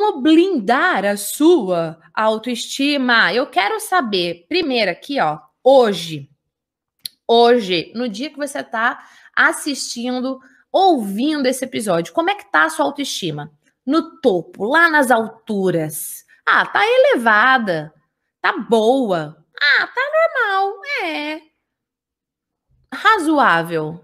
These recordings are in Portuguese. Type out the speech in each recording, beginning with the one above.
como blindar a sua autoestima? Eu quero saber, primeiro aqui, ó, hoje, hoje, no dia que você está assistindo, ouvindo esse episódio, como é que tá a sua autoestima? No topo, lá nas alturas. Ah, tá elevada, tá boa. Ah, tá normal, é. Razoável,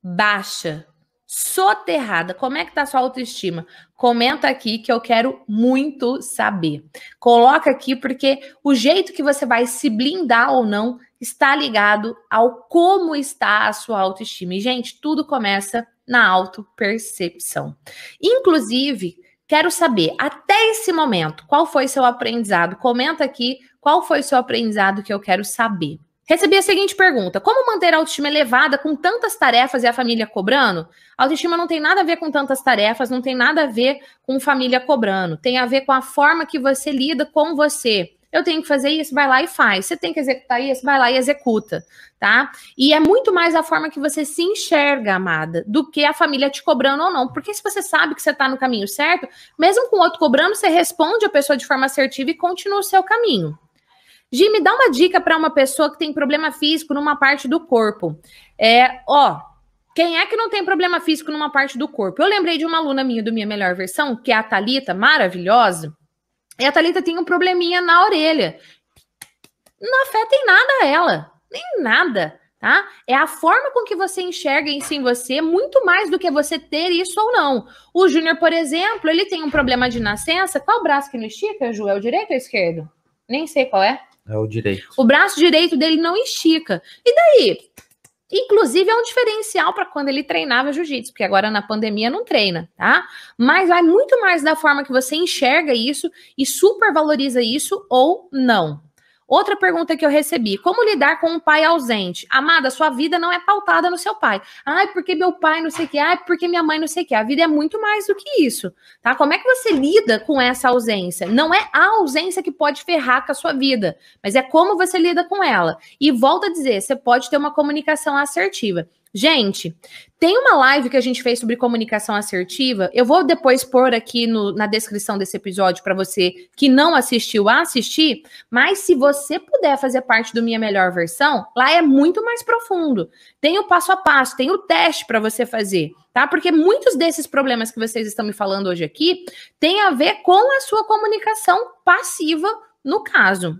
baixa, soterrada. Como é que tá sua autoestima? Comenta aqui que eu quero muito saber. Coloca aqui porque o jeito que você vai se blindar ou não está ligado ao como está a sua autoestima. E gente, tudo começa na autopercepção. Inclusive, quero saber até esse momento, qual foi seu aprendizado? Comenta aqui qual foi seu aprendizado que eu quero saber. Recebi a seguinte pergunta: Como manter a autoestima elevada com tantas tarefas e a família cobrando? A autoestima não tem nada a ver com tantas tarefas, não tem nada a ver com família cobrando. Tem a ver com a forma que você lida com você. Eu tenho que fazer isso, vai lá e faz. Você tem que executar isso, vai lá e executa, tá? E é muito mais a forma que você se enxerga, amada, do que a família te cobrando ou não. Porque se você sabe que você tá no caminho certo, mesmo com o outro cobrando, você responde a pessoa de forma assertiva e continua o seu caminho me dá uma dica para uma pessoa que tem problema físico numa parte do corpo. É, ó, quem é que não tem problema físico numa parte do corpo? Eu lembrei de uma aluna minha do Minha Melhor Versão, que é a Talita, maravilhosa. E a Talita tem um probleminha na orelha. Não afeta em nada ela, nem nada, tá? É a forma com que você enxerga isso em você, muito mais do que você ter isso ou não. O Júnior, por exemplo, ele tem um problema de nascença. Qual braço que não estica, Ju? É o direito ou o esquerdo? Nem sei qual é. É o direito. O braço direito dele não estica. E daí? Inclusive, é um diferencial para quando ele treinava jiu-jitsu, porque agora na pandemia não treina, tá? Mas vai muito mais da forma que você enxerga isso e supervaloriza isso ou não. Outra pergunta que eu recebi: como lidar com um pai ausente? Amada, sua vida não é pautada no seu pai. Ai, porque meu pai não sei o que, ai, porque minha mãe não sei o que. A vida é muito mais do que isso, tá? Como é que você lida com essa ausência? Não é a ausência que pode ferrar com a sua vida, mas é como você lida com ela. E volta a dizer: você pode ter uma comunicação assertiva. Gente, tem uma live que a gente fez sobre comunicação assertiva. Eu vou depois pôr aqui no, na descrição desse episódio para você que não assistiu a assistir. Mas se você puder fazer parte do Minha Melhor Versão, lá é muito mais profundo. Tem o passo a passo, tem o teste para você fazer, tá? Porque muitos desses problemas que vocês estão me falando hoje aqui têm a ver com a sua comunicação passiva, no caso,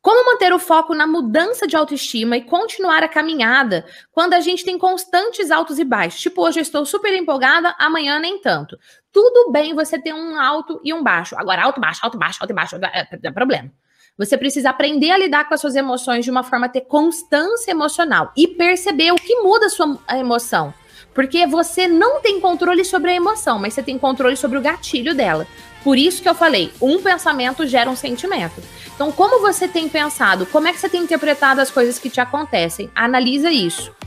como manter o foco na mudança de autoestima e continuar a caminhada quando a gente tem constantes altos e baixos? Tipo, hoje eu estou super empolgada, amanhã nem tanto. Tudo bem você ter um alto e um baixo. Agora, alto, baixo, alto, baixo, alto, baixo, é problema. Você precisa aprender a lidar com as suas emoções de uma forma a ter constância emocional e perceber o que muda a sua eh, emoção. Porque você não tem controle sobre a emoção, mas você tem controle sobre o gatilho dela. Por isso que eu falei, um pensamento gera um sentimento. Então, como você tem pensado? Como é que você tem interpretado as coisas que te acontecem? Analisa isso.